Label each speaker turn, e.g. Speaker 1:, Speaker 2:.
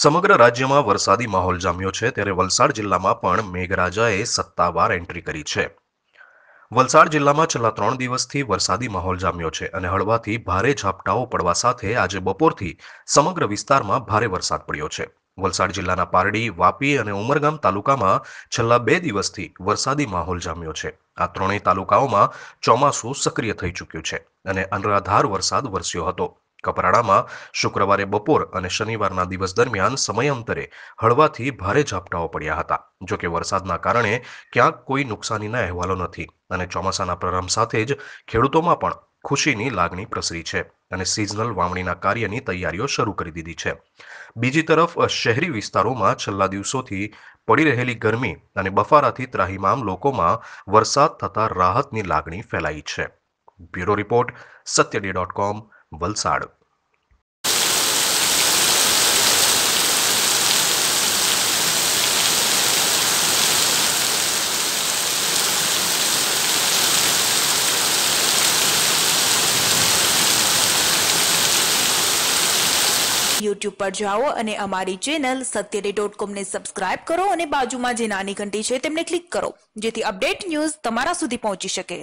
Speaker 1: સમગ્ર રાજ્યમાં વરસાદી માહોલ જામ્યો છે ત્યારે વલસાડ જિલ્લામાં પણ મેઘરાજાએ સત્તાવાર એન્ટ્રી કરી છે વલસાડ જિલ્લામાં છેલ્લા ત્રણ દિવસથી વરસાદી માહોલ જામ્યો છે અને હળવાથી ભારે ઝાપટાઓ પડવા સાથે આજે બપોરથી સમગ્ર વિસ્તારમાં ભારે વરસાદ પડ્યો છે વલસાડ જિલ્લાના પારડી વાપી અને ઉમરગામ તાલુકામાં છેલ્લા બે દિવસથી વરસાદી માહોલ જામ્યો છે આ ત્રણેય તાલુકાઓમાં ચોમાસું સક્રિય થઈ ચૂક્યું છે અને અનરાધાર વરસાદ વરસ્યો હતો કપરાડામાં શુક્રવારે બપોર અને શનિવારના દિવસ દરમિયાન સમયાંતરે હળવાથી ભારે ઝાપટાઓ પડ્યા હતા જોકે વરસાદના કારણે ક્યાંક કોઈ નુકસાનીના અહેવાલો નથી અને ચોમાસાના પ્રારંભ સાથે જ ખેડૂતોમાં પણ ખુશીની લાગણી પ્રસરી છે અને સિઝનલ વાવણીના કાર્યની તૈયારીઓ શરૂ કરી દીધી છે બીજી તરફ શહેરી વિસ્તારોમાં છેલ્લા દિવસોથી પડી રહેલી ગરમી અને બફારાથી ત્રાહીમામ લોકોમાં વરસાદ થતા રાહતની લાગણી ફેલાઈ છે bureau report સત્યડે dot com Valsad
Speaker 2: YouTube પર જાઓ અને અમારી ચેનલ સત્યડે ડોટ કોમને સબસ્ક્રાઇબ કરો અને બાજુમાં જે નાની ઘંટી છે તેમને ક્લિક કરો જેથી અપડેટ ન્યૂઝ તમારા સુધી પહોંચી શકે